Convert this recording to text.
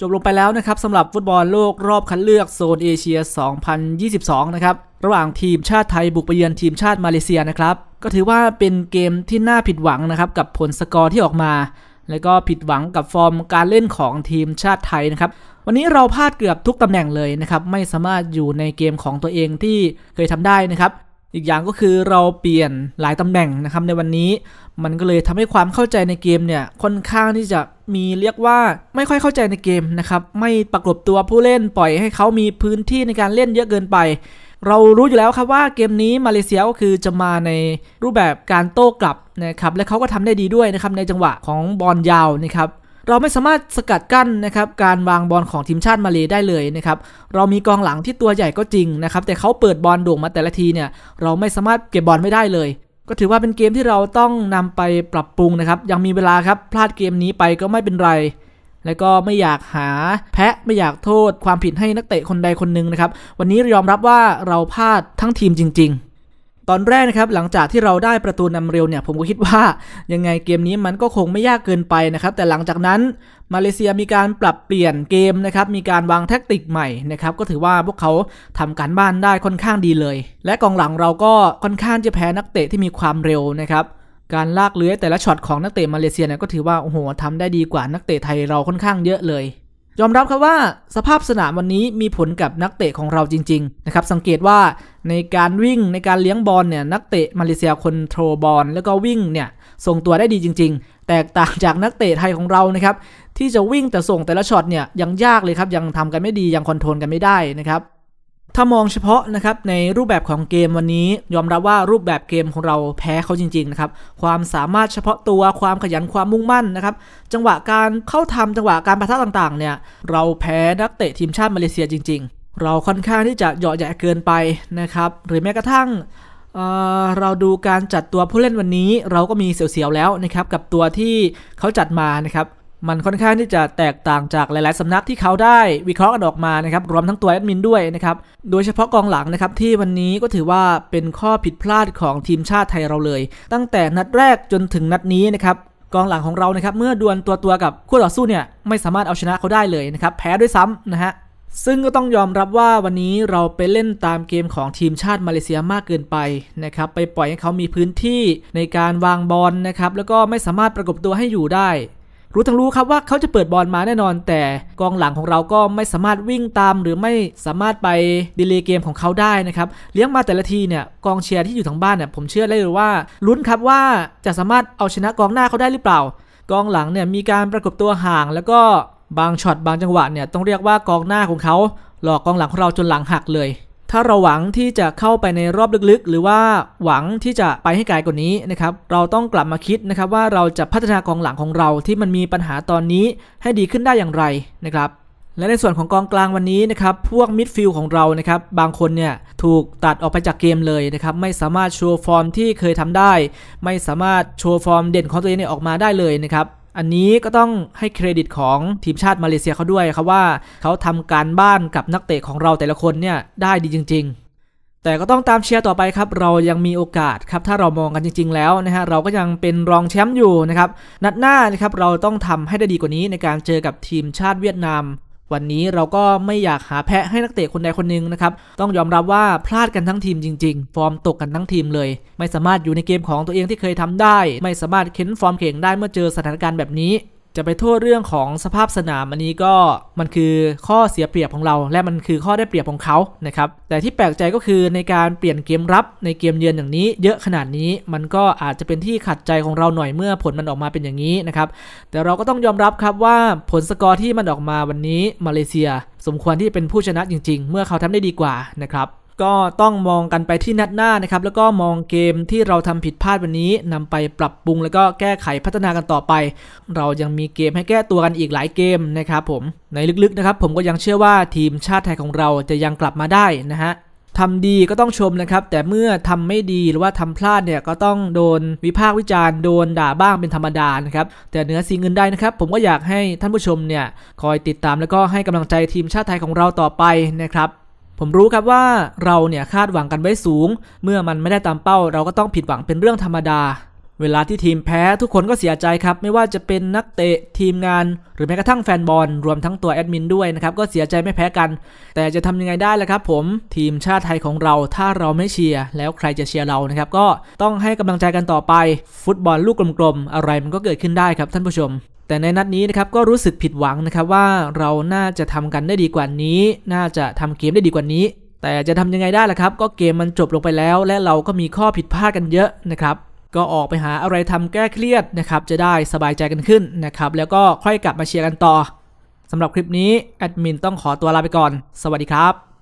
จบลงไปแล้วนะครับสำหรับฟุตบอลโลกรอบคัดเลือกโซนเอเชีย 2022 นะครับระหว่างทีมชาติไทยบุกไปเยือนทีมชาติมาเลเซียนะครับก็ถือว่าเป็นเกมที่น่าผิดหวังนะครับกับผลสกอร์ที่ออกมา และก็ผิดหวังกับฟอร์มการเล่นของทีมชาติไทยนะครับวันนี้เราพลาดเกือบทุกตำแหน่งเลยนะครับไม่สามารถอยู่ในเกมของตัวเองที่เคยทำได้นะครับอีกอย่างก็คือเราเปลี่ยนหลายตำแหน่งนะครับในวันนี้มันก็เลยทำให้ความเข้าใจในเกมเนี่ยค่อนข้างที่จะมีเรียกว่าไม่ค่อยเข้าใจในเกมนะครับไม่ประกบตัวผู้เล่นปล่อยให้เขามีพื้นที่ในการเล่นเยอะเกินไป เรารู้อยู่แล้วครับว่าเกมนี้มาเลเซียก็คือจะมาในรูปแบบการโต้กลับนะครับและเขาก็ทำได้ดีด้วยนะครับในจังหวะของบอลยาวนะครับเราไม่สามารถสกัดกั้นนะครับการวางบอลของทีมชาติมาเลยได้เลยนะครับเรามีกองหลังที่ตัวใหญ่ก็จริงนะครับแต่เขาเปิดบอลโด่งมาแต่ละทีเนี่ยเราไม่สามารถเก็บบอลไม่ได้เลยก็ถือว่าเป็นเกมที่เราต้องนำไปปรับปรุงนะครับ ยังมีเวลาครับพลาดเกมนี้ไปก็ไม่เป็นไร และก็ไม่อยากหาแพะไม่อยากโทษ ความผิดให้นักเตะคนใดคนหนึ่งนะครับ วันนี้ยอมรับว่าเราพลาดทั้งทีมจริงๆตอนแรกนะครับหลังจากที่เราได้ประตูนำเร็วเนี่ยผมก็คิดว่า ยังไงเกมนี้มันก็คงไม่ยากเกินไปนะครับแต่หลังจากนั้นมาเลเซียมีการปรับเปลี่ยนเกมนะครับมีการวางแท็กติกใหม่นะครับก็ถือว่าพวกเขาทำการบ้านได้ค่อนข้างดีเลย และกองหลังเราก็ค่อนข้างจะแพ้นักเตะที่มีความเร็วนะครับการลากเลื้อยแต่ละช็อตของนักเตะมาเลเซียเนี่ยก็ถือว่าโอ้โหทำได้ดีกว่านักเตะไทยเราค่อนข้างเยอะเลยยอมรับครับว่าสภาพสนามวันนี้มีผลกับนักเตะของเราจริงๆนะครับสังเกตว่าในการวิ่ง ในการเลี้ยงบอลเนี่ยนักเตะมาเลเซียคนโทรบอลแล้วก็วิ่งเนี่ยส่งตัวได้ดีจริง ๆ แตกต่างจากนักเตะไทยของเรานะครับที่จะวิ่งแต่ส่งแต่ละช็อตเนี่ยยังยากเลยครับยังทำกันไม่ดียังคอนโทรลกันไม่ได้นะครับถ้ามองเฉพาะนะครับในรูปแบบของเกมวันนี้ยอมรับว่ารูปแบบเกมของเราแพ้เขาจริงๆนะครับ ความสามารถเฉพาะตัวความขยันความมุ่งมั่นนะครับ จังหวะการเข้าทำจังหวะการประทะต่างๆเนี่ยเราแพ้นักเตะทีมชาติมาเลเซียจริงๆ เราค่อนข้างที่จะเหยาะแยะเกินไปนะครับ หรือแม้กระทั่งเเราดูการจัดตัวผู้เล่นวันนี้ เราก็มีเสียวๆแล้วนะครับกับตัวที่เขาจัดมานะครับมันค่อนข้างที่จะแตกต่างจากหลายๆ สำนักที่เขาได้วิเคราะห์กันออกมานะครับรวมทั้งตัวแอดมินด้วยนะครับโดยเฉพาะกองหลังนะครับที่วันนี้ก็ถือว่าเป็นข้อผิดพลาดของทีมชาติไทยเราเลย ตั้งแต่นัดแรกจนถึงนัดนี้นะครับกองหลังของเรานะครับเมื่อดวลตัวตัวกับคู่ต่อสู้เนี่ยไม่สามารถเอาชนะเขาได้เลยนะครับแพ้ด้วยซ้ำนะฮะซึ่งก็ต้องยอมรับว่าวันนี้เราไปเล่นตามเกมของทีมชาติมาเลเซียมากเกินไปนะครับไปปล่อยให้เขามีพื้นที่ในการวางบอลนนะครับแล้วก็ไม่สามารถประกบตัวให้อยู่ได้รู้ทั้งรู้ครับว่าเขาจะเปิดบอลมาแน่นอนแต่กองหลังของเราก็ไม่สามารถวิ่งตามหรือไม่สามารถไปดีเลย์เกมของเขาได้นะครับเลี้ยงมาแต่ละทีเนี่ยกองเชียร์ที่อยู่ทางบ้านเนี่ยผมเชื่อได้เลยว่าลุ้นครับว่าจะสามารถเอาชนะกองหน้าเขาได้หรือเปล่า กองหลังเนี่ยมีการประกบตัวห่างแล้วก็บางช็อตบางจังหวะเนี่ยต้องเรียกว่ากองหน้าของเขาหลอกกองหลังของเราจนหลังหักเลยถ้าเราหวังที่จะเข้าไปในรอบลึกๆ หรือว่าหวังที่จะไปให้ไกลกว่านี้นะครับ เราต้องกลับมาคิดนะครับว่าเราจะพัฒนากองหลังของเราที่มันมีปัญหาตอนนี้ให้ดีขึ้นได้อย่างไรนะครับ และในส่วนของกองกลางวันนี้นะครับ พวกมิดฟิลของเรานะครับ บางคนเนี่ยถูกตัดออกไปจากเกมเลยนะครับ ไม่สามารถโชว์ฟอร์มที่เคยทำได้ ไม่สามารถโชว์ฟอร์มเด่นของตัวเองออกมาได้เลยนะครับอันนี้ก็ต้องให้เครดิตของทีมชาติมาเลเซียเขาด้วยครับว่าเขาทำการบ้านกับนักเตะของเราแต่ละคนเนี่ยได้ดีจริง ๆ แต่ก็ต้องตามเชียร์ต่อไปครับเรายังมีโอกาสครับถ้าเรามองกันจริง ๆ แล้วนะฮะเราก็ยังเป็นรองแชมป์อยู่นะครับนัดหน้านะครับเราต้องทำให้ได้ดีกว่านี้ในการเจอกับทีมชาติเวียดนามวันนี้เราก็ไม่อยากหาแพะให้นักเตะคนใดคนหนึ่งนะครับ ต้องยอมรับว่าพลาดกันทั้งทีมจริงๆ ฟอร์มตกกันทั้งทีมเลย ไม่สามารถอยู่ในเกมของตัวเองที่เคยทำได้ ไม่สามารถเข็นฟอร์มเข่งได้เมื่อเจอสถานการณ์แบบนี้จะไปโทษเรื่องของสภาพสนามอันนี้ก็มันคือข้อเสียเปรียบของเรา และมันคือข้อได้เปรียบของเขานะครับ แต่ที่แปลกใจก็คือในการเปลี่ยนเกมรับในเกมเยือนอย่างนี้เยอะขนาดนี้มันก็อาจจะเป็นที่ขัดใจของเราหน่อยเมื่อผลมันออกมาเป็นอย่างนี้นะครับแต่เราก็ต้องยอมรับครับว่าผลสกอร์ที่มันออกมาวันนี้มาเลเซียสมควรที่เป็นผู้ชนะจริงๆ เมื่อเขาทำได้ดีกว่านะครับก็ต้องมองกันไปที่นัดหน้านะครับ แล้วก็มองเกมที่เราทำผิดพลาดวันนี้ นำไปปรับปรุงแล้วก็แก้ไขพัฒนากันต่อไป เรายังมีเกมให้แก้ตัวกันอีกหลายเกมนะครับ ผมในลึกๆนะครับ ผมก็ยังเชื่อว่าทีมชาติไทยของเราจะยังกลับมาได้นะฮะทำดีก็ต้องชมนะครับ แต่เมื่อทำไม่ดีหรือว่าทำพลาดเนี่ยก็ต้องโดนวิพากษ์วิจารณ์โดนด่าบ้างเป็นธรรมดานะครับแต่เหนือสิ่งอื่นใดนะครับ ผมก็อยากให้ท่านผู้ชมเนี่ยคอยติดตามแล้วก็ให้กำลังใจทีมชาติไทยของเราต่อไปนะครับผมรู้ครับว่าเราเนี่ยคาดหวังกันไว้สูง เมื่อมันไม่ได้ตามเป้า เราก็ต้องผิดหวังเป็นเรื่องธรรมดา เวลาที่ทีมแพ้ทุกคนก็เสียใจครับไม่ว่าจะเป็นนักเตะทีมงาน หรือแม้กระทั่งแฟนบอลรวมทั้งตัวแอดมินด้วยนะครับก็เสียใจไม่แพ้กัน แต่จะทำยังไงได้ล่ะครับผมทีมชาติไทยของเราถ้าเราไม่เชียร์แล้วใครจะเชียร์เรานะครับก็ต้องให้กำลังใจกันต่อไป ฟุตบอลลูกกลมๆอะไรมันก็เกิดขึ้นได้ครับท่านผู้ชมแต่ในนัดนี้นะครับ ก็รู้สึกผิดหวังนะครับว่าเราน่าจะทำกันได้ดีกว่านี้ น่าจะทำเกมได้ดีกว่านี้ แต่จะทำยังไงได้ล่ะครับ ก็เกมมันจบลงไปแล้วและเราก็มีข้อผิดพลาดกันเยอะนะครับ ก็ออกไปหาอะไรทำแก้เครียด นะครับ จะได้สบายใจกันขึ้นนะครับ แล้วก็ค่อยกลับมาเชียร์กันต่อสำหรับคลิปนี้แอดมินต้องขอตัวลาไปก่อนสวัสดีครับ